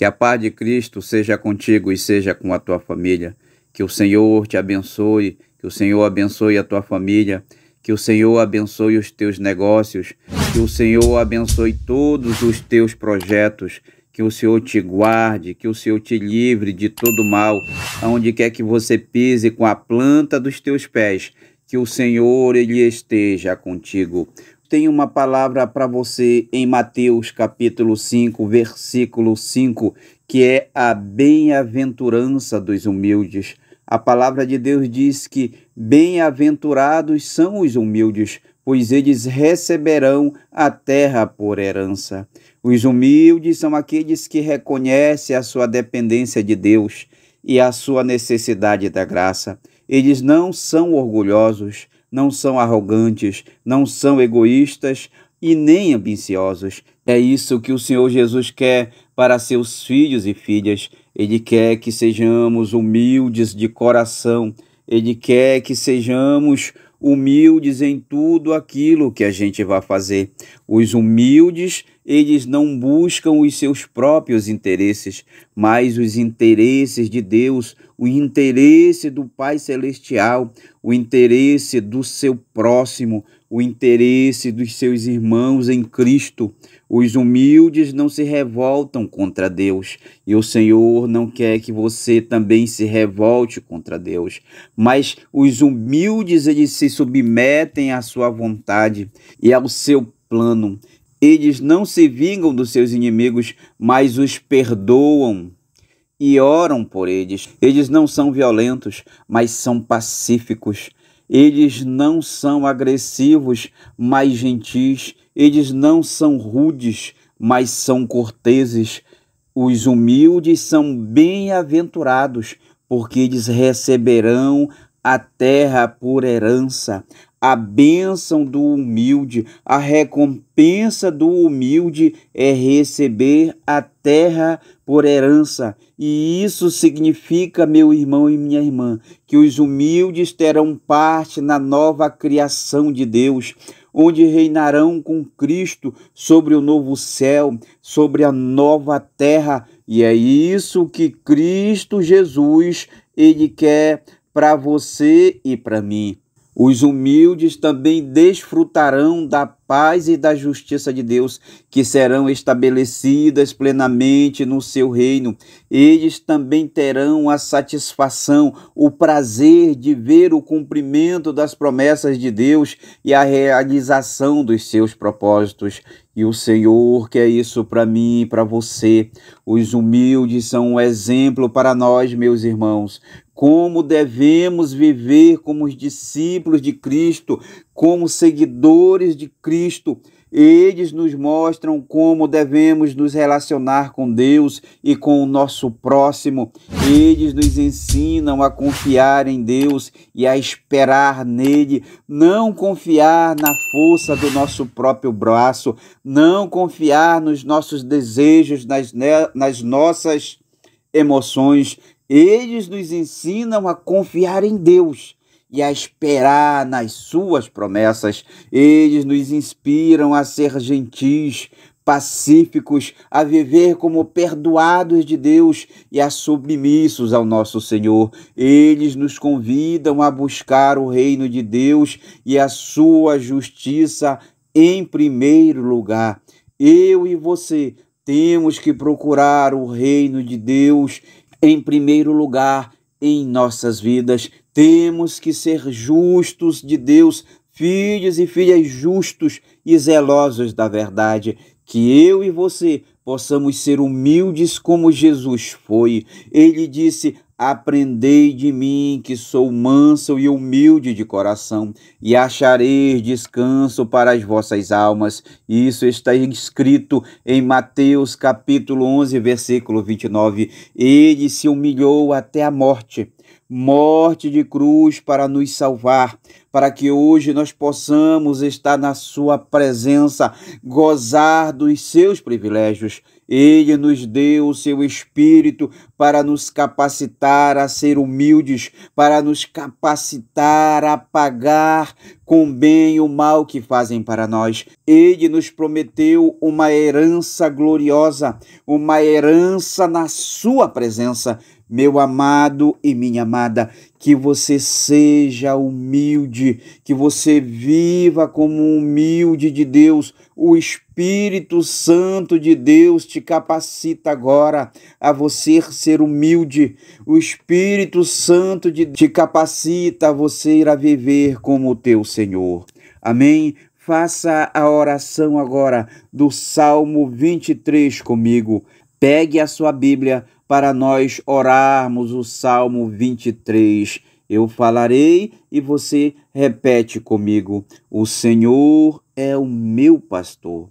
Que a paz de Cristo seja contigo e seja com a tua família. Que o Senhor te abençoe, que o Senhor abençoe a tua família, que o Senhor abençoe os teus negócios, que o Senhor abençoe todos os teus projetos, que o Senhor te guarde, que o Senhor te livre de todo mal, aonde quer que você pise com a planta dos teus pés, que o Senhor ele esteja contigo tem uma palavra para você em Mateus capítulo 5, versículo 5, que é a bem-aventurança dos humildes. A palavra de Deus diz que bem-aventurados são os humildes, pois eles receberão a terra por herança. Os humildes são aqueles que reconhecem a sua dependência de Deus e a sua necessidade da graça. Eles não são orgulhosos, não são arrogantes, não são egoístas e nem ambiciosos. É isso que o Senhor Jesus quer para seus filhos e filhas. Ele quer que sejamos humildes de coração, ele quer que sejamos humildes em tudo aquilo que a gente vai fazer. Os humildes, eles não buscam os seus próprios interesses, mas os interesses de Deus, o interesse do Pai Celestial, o interesse do seu próximo, o interesse dos seus irmãos em Cristo. Os humildes não se revoltam contra Deus, e o Senhor não quer que você também se revolte contra Deus. Mas os humildes eles se submetem à sua vontade e ao seu plano. Eles não se vingam dos seus inimigos, mas os perdoam e oram por eles. Eles não são violentos, mas são pacíficos eles não são agressivos, mas gentis. Eles não são rudes, mas são corteses. Os humildes são bem-aventurados, porque eles receberão a terra por herança, a bênção do humilde, a recompensa do humilde é receber a terra por herança. E isso significa, meu irmão e minha irmã, que os humildes terão parte na nova criação de Deus, onde reinarão com Cristo sobre o novo céu, sobre a nova terra. E é isso que Cristo Jesus, ele quer para você e para mim. Os humildes também desfrutarão da paz e da justiça de Deus, que serão estabelecidas plenamente no seu reino. Eles também terão a satisfação, o prazer de ver o cumprimento das promessas de Deus e a realização dos seus propósitos. E o Senhor quer é isso para mim e para você. Os humildes são um exemplo para nós, meus irmãos. Como devemos viver como os discípulos de Cristo, como seguidores de Cristo, eles nos mostram como devemos nos relacionar com Deus e com o nosso próximo. Eles nos ensinam a confiar em Deus e a esperar nele, não confiar na força do nosso próprio braço, não confiar nos nossos desejos, nas, nas nossas emoções. Eles nos ensinam a confiar em Deus e a esperar nas suas promessas. Eles nos inspiram a ser gentis, pacíficos, a viver como perdoados de Deus e a submissos ao nosso Senhor. Eles nos convidam a buscar o reino de Deus e a sua justiça em primeiro lugar. Eu e você temos que procurar o reino de Deus em primeiro lugar em nossas vidas temos que ser justos de Deus, filhos e filhas justos e zelosos da verdade, que eu e você possamos ser humildes como Jesus foi. Ele disse: Aprendei de mim, que sou manso e humilde de coração, e achareis descanso para as vossas almas. Isso está escrito em Mateus capítulo 11, versículo 29. Ele se humilhou até a morte morte de cruz para nos salvar, para que hoje nós possamos estar na Sua presença, gozar dos seus privilégios. Ele nos deu o seu Espírito para nos capacitar a ser humildes, para nos capacitar a pagar com bem o mal que fazem para nós. Ele nos prometeu uma herança gloriosa, uma herança na Sua presença. Meu amado e minha amada, que você seja humilde, que você viva como humilde de Deus. O Espírito Santo de Deus te capacita agora a você ser humilde. O Espírito Santo de te capacita a você ir a viver como o teu Senhor. Amém? Faça a oração agora do Salmo 23 comigo. Pegue a sua Bíblia para nós orarmos o Salmo 23. Eu falarei e você repete comigo: O Senhor é o meu pastor,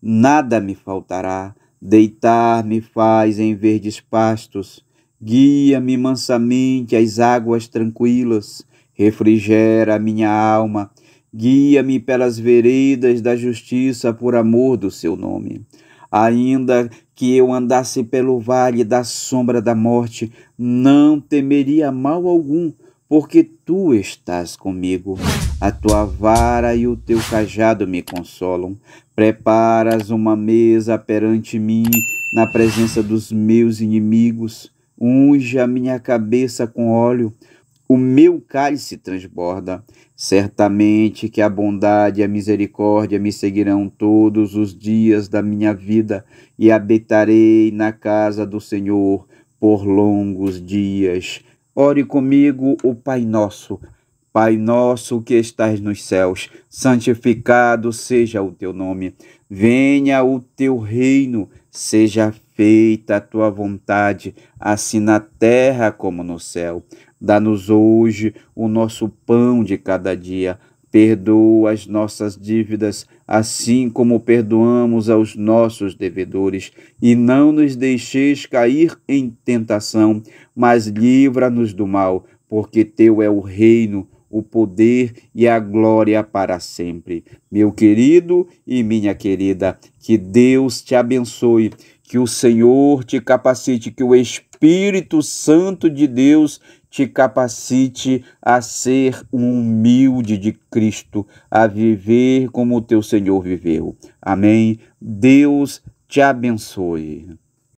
nada me faltará. Deitar-me faz em verdes pastos, guia-me mansamente às águas tranquilas, refrigera a minha alma, guia-me pelas veredas da justiça por amor do seu nome. Ainda que eu andasse pelo vale da sombra da morte, não temeria mal algum, porque tu estás comigo. A tua vara e o teu cajado me consolam. Preparas uma mesa perante mim, na presença dos meus inimigos. Unge a minha cabeça com óleo o meu cálice transborda. Certamente que a bondade e a misericórdia me seguirão todos os dias da minha vida e habitarei na casa do Senhor por longos dias. Ore comigo, o Pai Nosso. Pai nosso que estás nos céus, santificado seja o teu nome. Venha o teu reino, seja feita a tua vontade, assim na terra como no céu. Dá-nos hoje o nosso pão de cada dia. Perdoa as nossas dívidas, assim como perdoamos aos nossos devedores, e não nos deixeis cair em tentação, mas livra-nos do mal, porque teu é o reino, o poder e a glória para sempre. Meu querido e minha querida, que Deus te abençoe, que o Senhor te capacite, que o Espírito Espírito Santo de Deus te capacite a ser um humilde de Cristo, a viver como o teu Senhor viveu. Amém. Deus te abençoe.